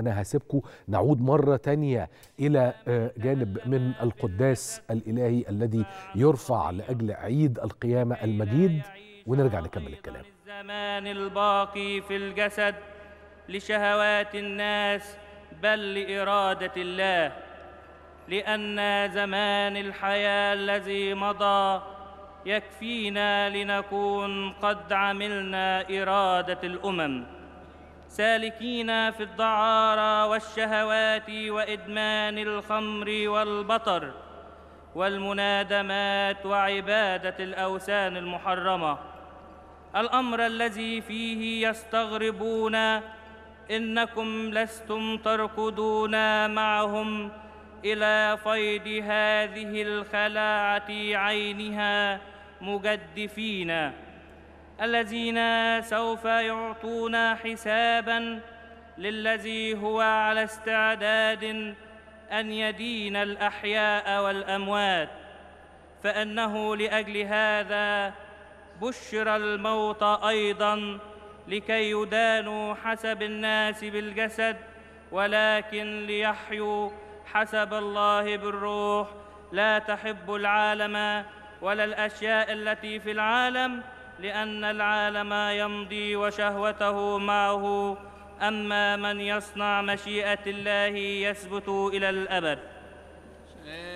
أنا هسيبكم نعود مرة تانية إلى آه، جانب من القداس الإلهي الذي يرفع لأجل عيد القيامة المجيد ونرجع نكمل الكلام الزمان الباقي في الجسد لشهوات الناس بل لإرادة الله لأن زمان الحياة الذي مضى يكفينا لنكون قد عملنا إرادة الأمم سالكين في الضعارى والشهوات وادمان الخمر والبطر والمنادمات وعباده الاوثان المحرمه الامر الذي فيه يستغربون انكم لستم تركضون معهم الى فيض هذه الخلاعه عينها مجدفين الذين سوف يعطون حسابا للذي هو على استعداد أن يدين الأحياء والأموات فأنه لأجل هذا بشر الموت أيضا لكي يدانوا حسب الناس بالجسد ولكن ليحيوا حسب الله بالروح لا تحب العالم ولا الأشياء التي في العالم لأن العالم يمضي وشهوته معه أما من يصنع مشيئة الله يثبت إلى الأبد